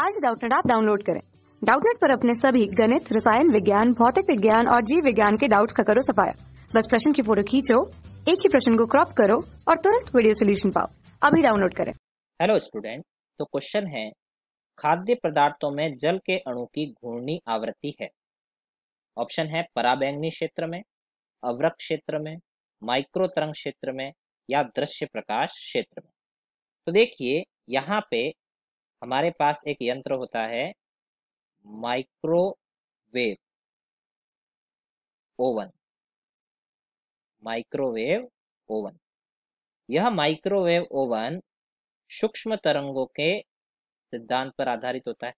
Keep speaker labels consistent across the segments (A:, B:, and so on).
A: आज डाउटनेट आप डाउनलोड करें डाउटनेट पर अपने सभी गणित रसायन विज्ञान भौतिक विज्ञान और जीव विज्ञान के डाउट्स का करो सफाया बस प्रश्न की फोटो खींचो एक ही प्रश्न को क्रॉप करो और तुरंत वीडियो सोल्यूशन पाओ अभी डाउनलोड करें
B: हेलो स्टूडेंट तो क्वेश्चन है खाद्य पदार्थों में जल के अणु की घूर्णी आवृत्ति है ऑप्शन है पराबैंगनी क्षेत्र में अवरक क्षेत्र में माइक्रो तरंग क्षेत्र में या दृश्य प्रकाश क्षेत्र में तो देखिए यहाँ पे हमारे पास एक यंत्र होता है माइक्रोवेव ओवन माइक्रोवेव ओवन यह माइक्रोवेव ओवन सूक्ष्म तरंगों के सिद्धांत पर आधारित होता है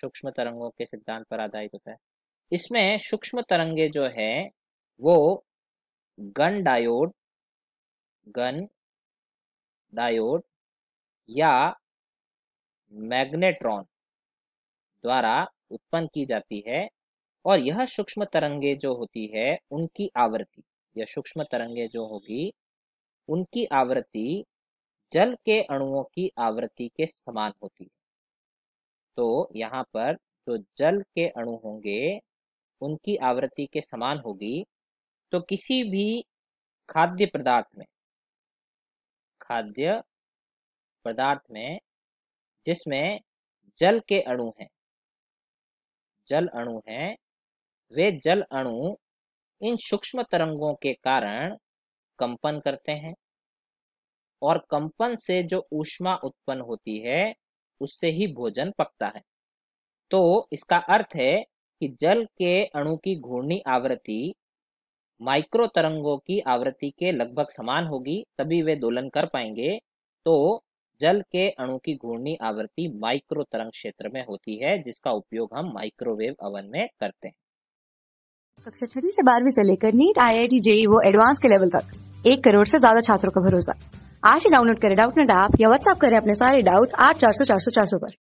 B: सूक्ष्म तरंगों के सिद्धांत पर आधारित होता है इसमें सूक्ष्म तरंगे जो है वो गन डायोड गन डायोड या मैग्नेट्रॉन द्वारा उत्पन्न की जाती है और यह सूक्ष्म तरंगे जो होती है उनकी आवृत्ति यह सूक्ष्म तरंगे जो होगी उनकी आवृत्ति जल के अणुओं की आवृत्ति के समान होती है तो यहाँ पर जो जल के अणु होंगे उनकी आवृत्ति के समान होगी तो किसी भी खाद्य पदार्थ में खाद्य पदार्थ में जिसमें जल के अणु हैं जल अणु हैं वे जल अणु इन सूक्ष्म तरंगों के कारण कंपन करते हैं और कंपन से जो ऊष्मा उत्पन्न होती है उससे ही भोजन पकता है तो इसका अर्थ है कि जल के अणु की घूर्णी आवृत्ति माइक्रो तरंगों की आवृत्ति के लगभग समान होगी तभी वे दोलन कर पाएंगे तो जल के अणु की घूर्णी आवृत्ति माइक्रो तरंग क्षेत्र में होती है जिसका उपयोग हम माइक्रोवेव अवन में करते हैं
A: कक्षा छठी से बारहवीं से लेकर NEET I I T JEE वो एडवांस के लेवल तक एक करोड़ से ज्यादा छात्रों का भरोसा आज ही डाउनलोड करें डाउट नेट ऐप या व्हाट्सएप करें अपने सारे डाउट्स आठ चार सौ चार सौ चार सौ पर